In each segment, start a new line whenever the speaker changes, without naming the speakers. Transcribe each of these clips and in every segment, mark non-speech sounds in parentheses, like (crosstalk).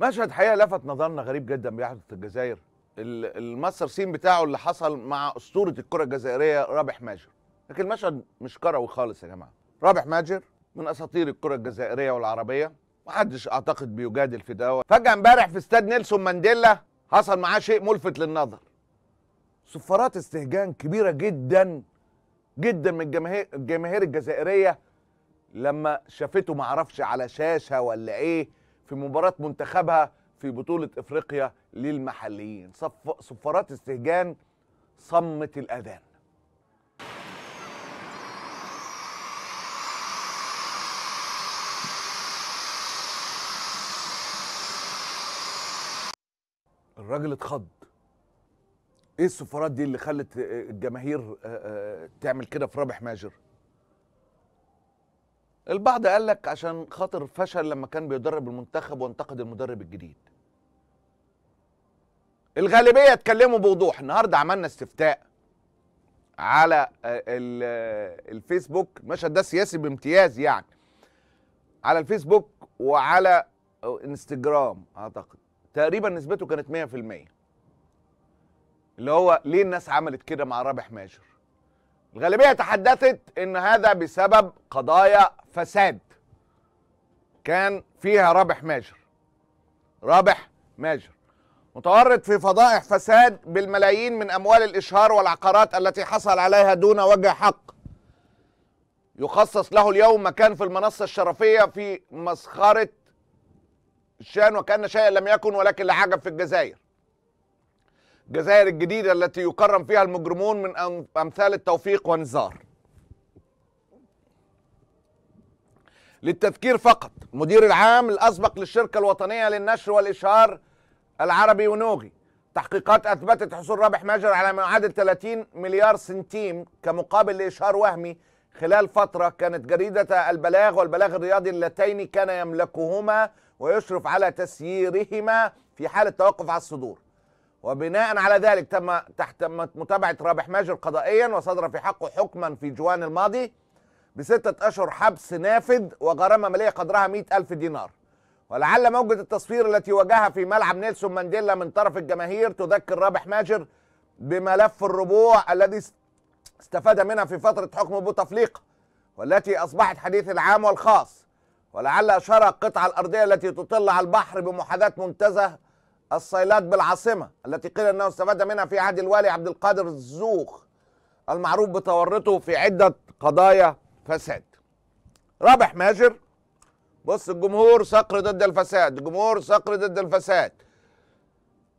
مشهد حقيقه لفت نظرنا غريب جدا بيحدث في الجزائر الماستر سين بتاعه اللي حصل مع اسطوره الكره الجزائريه رابح ماجر لكن المشهد مش كروي خالص يا جماعه رابح ماجر من اساطير الكره الجزائريه والعربيه محدش اعتقد بيجادل في ده فجاه امبارح في استاد نيلسون مانديلا حصل معاه شيء ملفت للنظر صفارات استهجان كبيره جدا جدا من الجماهير الجماهير الجزائريه لما شافته معرفش على شاشه ولا ايه في مباراة منتخبها في بطولة افريقيا للمحليين صف... صفارات استهجان صمت الاذان الراجل اتخض ايه السفارات دي اللي خلت الجماهير آه، آه، تعمل كده في رابح ماجر البعض قال لك عشان خاطر فشل لما كان بيدرب المنتخب وانتقد المدرب الجديد الغالبيه اتكلموا بوضوح النهارده عملنا استفتاء على آه، آه، الفيسبوك مشهد ده سياسي بامتياز يعني على الفيسبوك وعلى انستجرام اعتقد تقريبا نسبته كانت 100% اللي هو ليه الناس عملت كده مع رابح ماجر الغالبيه تحدثت ان هذا بسبب قضايا فساد كان فيها رابح ماجر رابح ماجر متورط في فضائح فساد بالملايين من اموال الاشهار والعقارات التي حصل عليها دون وجه حق يخصص له اليوم مكان في المنصه الشرفيه في مسخره الشان وكان شيئا لم يكن ولكن لعجب في الجزائر الجزائر الجديدة التي يكرم فيها المجرمون من أمثال التوفيق ونزار للتذكير فقط المدير العام الأسبق للشركة الوطنية للنشر والإشهار العربي ونوغي تحقيقات أثبتت حصول رابح ماجر على ما يعادل 30 مليار سنتيم كمقابل لإشهار وهمي خلال فترة كانت جريدة البلاغ والبلاغ الرياضي اللتين كان يملكهما ويشرف على تسييرهما في حال التوقف على الصدور وبناء على ذلك تم تحت متابعة رابح ماجر قضائيا وصدر في حقه حكما في جوان الماضي بستة أشهر حبس نافذ وغرامة مالية قدرها مئة ألف دينار ولعل موجة التصفير التي واجهها في ملعب نيلسون مانديلا من طرف الجماهير تذكر رابح ماجر بملف الربوع الذي استفاد منها في فترة حكم بوتفليقة والتي أصبحت حديث العام والخاص ولعل أشار القطعة الأرضية التي تطل على البحر بمحاذاة منتزه الصيلات بالعاصمة التي قيل أنه استفاد منها في عهد الوالي عبد القادر الزوخ المعروف بتورطه في عدة قضايا فساد رابح ماجر بص الجمهور صقر ضد الفساد الجمهور صقر ضد الفساد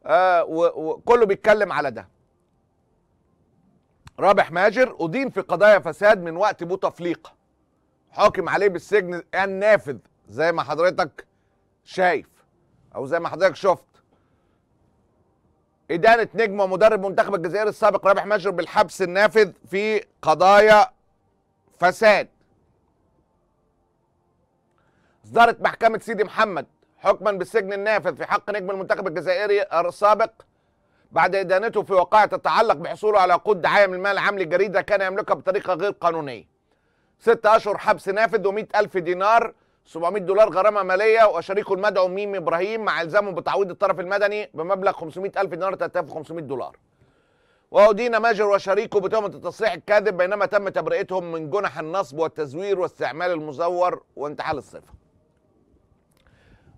آه وكله بيتكلم على ده رابح ماجر أدين في قضايا فساد من وقت بوتفليقة حاكم عليه بالسجن النافذ زي ما حضرتك شايف أو زي ما حضرتك شفت إدانة نجم ومدرب منتخب الجزائر السابق رابح مجر بالحبس النافذ في قضايا فساد اصدرت محكمة سيدي محمد حكما بالسجن النافذ في حق نجم المنتخب الجزائري السابق بعد إدانته في وقائع تتعلق بحصوله على عقود دعاية من المال العام لجريدة كان يملكها بطريقة غير قانونية ست أشهر حبس نافذ ومئة ألف دينار 700 دولار غرامه ماليه وشريكه المدعو ميمي ابراهيم مع الزامه بتعويض الطرف المدني بمبلغ 500000 دينار 3500 دولار وأودينا ماجر وشريكه بتهمة التصريح الكاذب بينما تم تبرئتهم من جنح النصب والتزوير واستعمال المزور وانتحال الصفة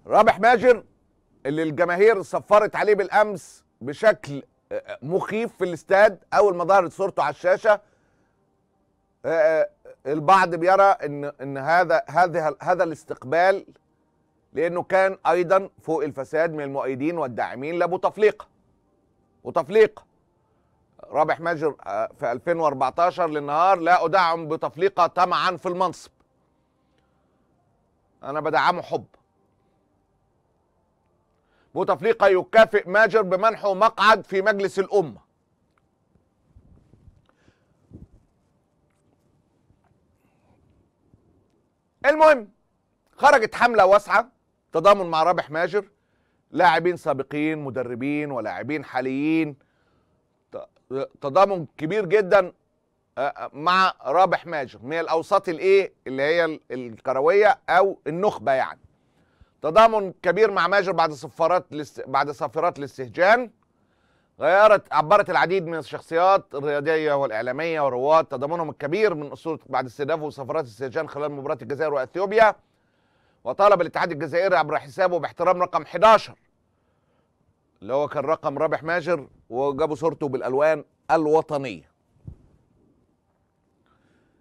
رابح ماجر اللي الجماهير صفرت عليه بالأمس بشكل آه، آه، مخيف في الاستاد أول ما ظهرت صورته على الشاشة آه، البعض بيرى ان ان هذا هذا هذا الاستقبال لانه كان ايضا فوق الفساد من المؤيدين والداعمين لابو تفليقه رابح ماجر آه، في 2014 للنهار لا ادعم بتفليقه طمعا في المنصب انا بدعمه حب بوتفليقه يكافئ ماجر بمنحه مقعد في مجلس الامه المهم خرجت حمله واسعه تضامن مع رابح ماجر لاعبين سابقين مدربين ولاعبين حاليين تضامن كبير جدا مع رابح ماجر من الاوساط الايه اللي هي الكرويه او النخبه يعني تضامن كبير مع ماجر بعد صفارات بعد صافرات الاستهجان غيرت عبرت العديد من الشخصيات الرياضيه والاعلاميه ورواد تضامنهم الكبير من اسطوره بعد استهدافه وسفرات السجان خلال مباراه الجزائر واثيوبيا وطالب الاتحاد الجزائري عبر حسابه باحترام رقم 11 اللي هو كان رقم رابح ماجر وجابوا صورته بالالوان الوطنيه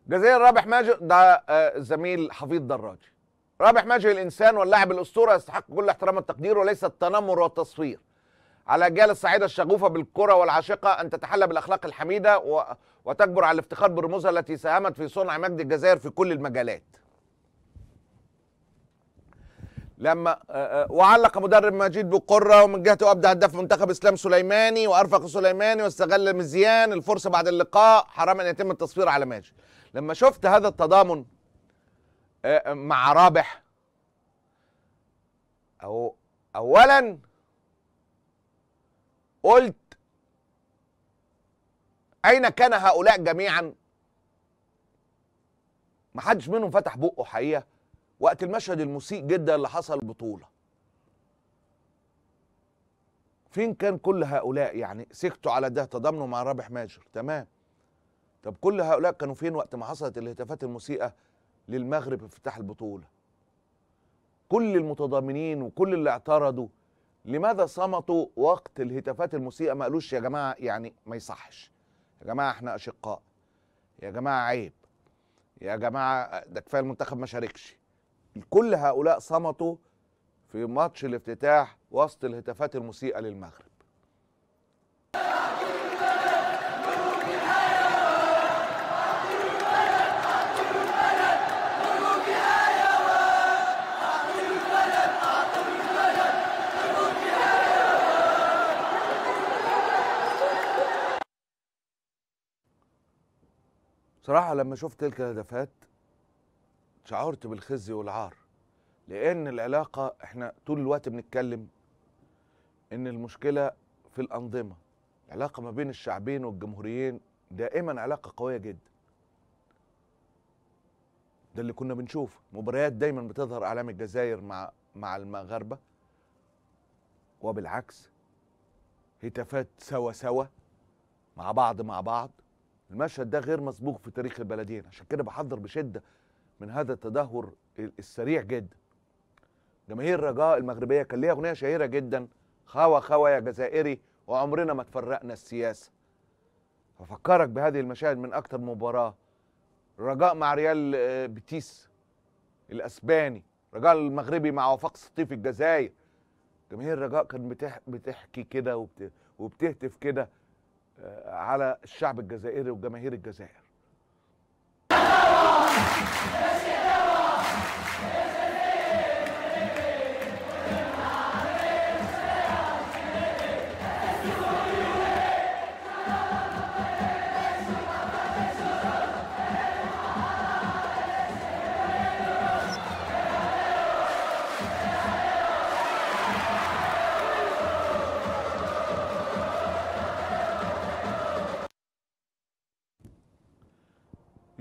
جزائر رابح ماجر ده آه، الزميل حفيظ دراجي رابح ماجر الانسان واللاعب الاسطوره يستحق كل احترام والتقدير وليس التنمر والتصفير على الاجيال الصعيدة الشغوفة بالكرة والعاشقة أن تتحلى بالأخلاق الحميدة وتكبر على الافتخار برموزها التي ساهمت في صنع مجد الجزائر في كل المجالات لما آه، آه، وعلق مدرب مجيد بقرة ومن جهته أبدع هداف منتخب إسلام سليماني وأرفق سليماني واستغل مزيان الفرصة بعد اللقاء حرام أن يتم التصفير على ماجد لما شفت هذا التضامن آه، مع رابح أو أولا قلت أين كان هؤلاء جميعا محدش منهم فتح بقه حقيقة وقت المشهد المسيء جدا اللي حصل البطولة فين كان كل هؤلاء يعني سكتوا على ده تضامنوا مع رابح ماجر تمام طب كل هؤلاء كانوا فين وقت ما حصلت الهتافات المسيئة للمغرب في افتتاح البطولة كل المتضامنين وكل اللي اعترضوا لماذا صمتوا وقت الهتافات المسيئه ما قالوش يا جماعه يعني ما يصحش يا جماعه احنا اشقاء يا جماعه عيب يا جماعه ده كفايه المنتخب ما شاركش كل هؤلاء صمتوا في ماتش الافتتاح وسط الهتافات المسيئه للمغرب صراحه لما شفت تلك الهدفات شعرت بالخزي والعار لان العلاقه احنا طول الوقت بنتكلم ان المشكله في الانظمه العلاقه ما بين الشعبين والجمهوريين دائما علاقه قويه جدا ده اللي كنا بنشوف مباريات دايما بتظهر اعلام الجزائر مع مع المغاربه وبالعكس هتافات سوا سوا مع بعض مع بعض المشهد ده غير مسبوق في تاريخ البلدين عشان كده بحذر بشده من هذا التدهور السريع جدا جماهير الرجاء المغربيه كان ليها اغنيه شهيره جدا خوا خوا يا جزائري وعمرنا ما تفرقنا السياسه ففكرك بهذه المشاهد من اكتر مباراه رجاء مع ريال آه، بيتيس الاسباني رجاء المغربي مع وفاق سطيف الجزائر جماهير الرجاء كان بتح... بتحكي كده وبت... وبتهتف كده على الشعب الجزائري وجماهير الجزائر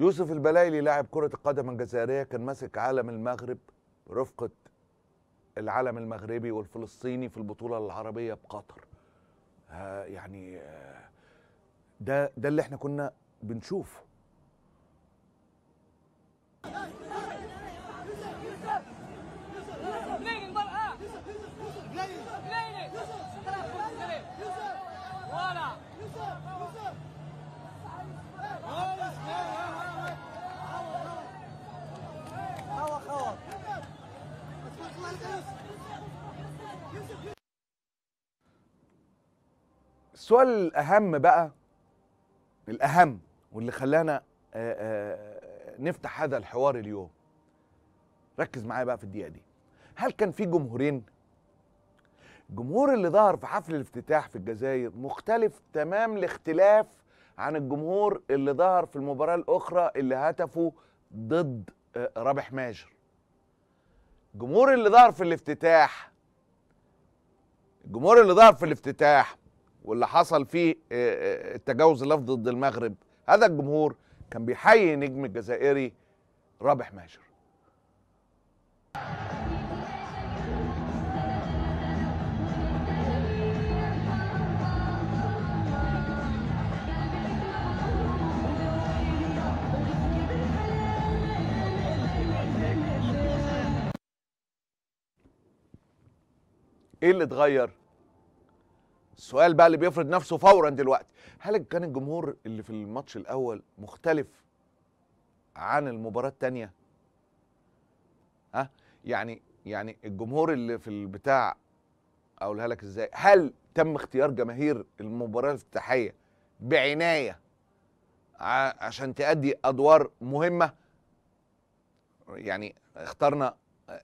يوسف البلايلي لاعب كرة القدم الجزائرية كان ماسك علم المغرب رفقة العلم المغربي والفلسطيني في البطولة العربية بقطر يعني آه، ده ده اللي احنا كنا بنشوفه السؤال الأهم بقى الأهم واللي خلانا آه، آه، نفتح هذا الحوار اليوم ركز معايا بقى في الدقيقة دي هل كان في جمهورين؟ الجمهور اللي ظهر في حفل الافتتاح في الجزائر مختلف تمام الاختلاف عن الجمهور اللي ظهر في المباراة الأخرى اللي هتفوا ضد آه، رابح ماجر الجمهور اللي ظهر في الافتتاح الجمهور اللي ظهر في الافتتاح واللي حصل فيه آه، آه، التجاوز اللفظ ضد المغرب هذا الجمهور كان بيحيي نجم الجزائري رابح ماجر ايه اللي اتغير السؤال بقى اللي بيفرض نفسه فورا دلوقتي هل كان الجمهور اللي في الماتش الاول مختلف عن المباراه الثانيه ها يعني يعني الجمهور اللي في البتاع اقولها لك ازاي هل تم اختيار جماهير المباراه الافتتاحيه بعنايه عشان تأدي ادوار مهمه يعني اخترنا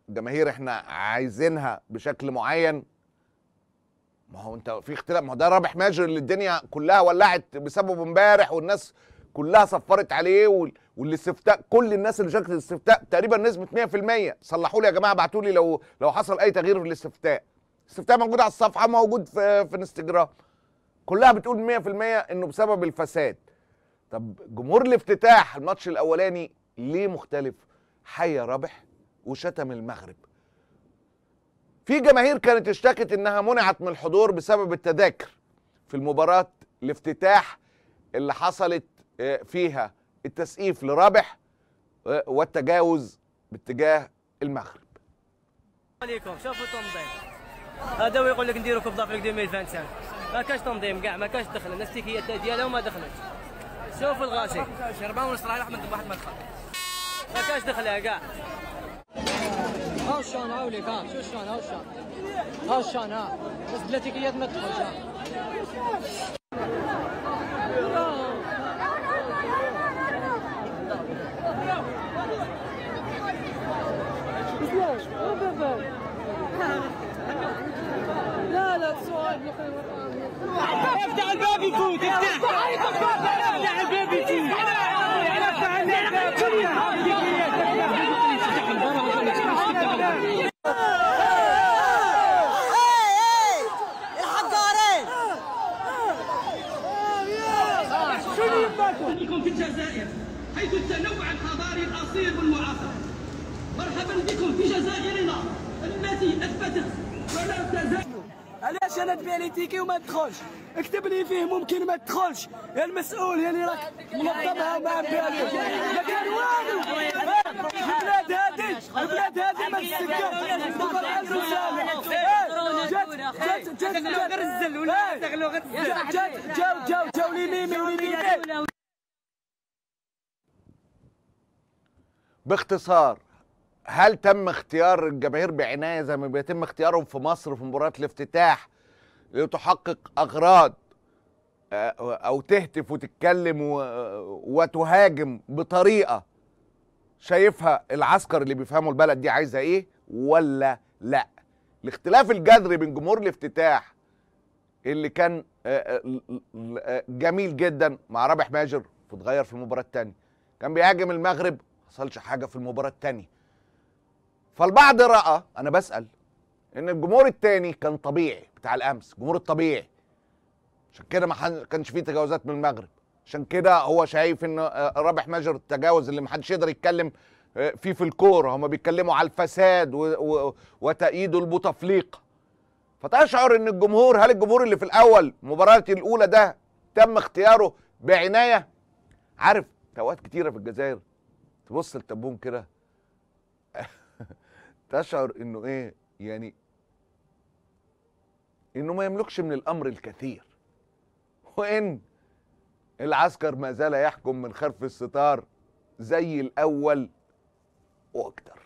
جماهير احنا عايزينها بشكل معين ما هو انت في اختلاف ما هو ده رابح ماجر اللي الدنيا كلها ولعت بسببه امبارح والناس كلها صفرت عليه وال... والاستفتاء كل الناس اللي شاركت الاستفتاء تقريبا نسبه 100% صلحوا لي يا جماعه ابعتوا لي لو لو حصل اي تغيير في الاستفتاء الاستفتاء موجود على الصفحه موجود في في انستجرام كلها بتقول 100% انه بسبب الفساد طب جمهور الافتتاح الماتش الاولاني ليه مختلف حيا رابح وشتم المغرب في جماهير كانت اشتكت انها منعت من الحضور بسبب التذاكر في المباراه الافتتاح اللي حصلت آه، فيها التسقيف لرابح آه، والتجاوز باتجاه المغرب عليكم شوفوا التنظيم هذا هو يقول لك نديروا كوب دافريك 2025 ما كاش تنظيم كاع ما كاش دخل الناس ديالها وما دخلتش شوفوا الغاشي 4 ونص رايح من واحد ما دخل ما كاش دخلها كاع ها الشان ها وليك ها شو الشان ها الشان ها الشان ها بس بلاتيكيات ما تدخلش لا لا لا لا لا لا لا مرحبا بكم في جزائرنا التي اثبتت ولا تزال علاش انا تبيع لي تيكي وما تدخلش اكتب لي فيه ممكن ما تدخلش يا المسؤول يا اللي راك منظمها وما عم ما كان والو البلاد هادي البلاد هادي ما تسكرش جات جات إيه. جات جات جاو جاو جاو لي ميمي ولي باختصار هل تم اختيار الجماهير بعنايه زي ما بيتم اختيارهم في مصر في مباراه الافتتاح لتحقق اغراض آه، او تهتف وتتكلم آه، وتهاجم بطريقه شايفها العسكر اللي بيفهموا البلد دي عايزه ايه ولا لا الاختلاف الجذري بين جمهور الافتتاح اللي كان آه، جميل جدا مع رابح ماجر اتغير في المباراه الثانيه كان بيهاجم المغرب ما حصلش حاجه في المباراه الثانيه فالبعض راى انا بسال ان الجمهور الثاني كان طبيعي بتاع الامس الجمهور الطبيعي عشان كده ما كانش فيه تجاوزات من المغرب عشان كده هو شايف ان آه، رابح ماجر التجاوز اللي ما حدش يقدر يتكلم آه، فيه في الكوره هما بيتكلموا على الفساد و... و... وتأييد البوتفليقه فتشعر ان الجمهور هل الجمهور اللي في الاول مباراة الاولى ده تم اختياره بعنايه عارف اوقات كتيره في الجزائر تبص للتبون كده (laughs) تشعر انه ايه يعني انه ما يملكش من الامر الكثير وان العسكر ما زال يحكم من خلف الستار زي الاول واكتر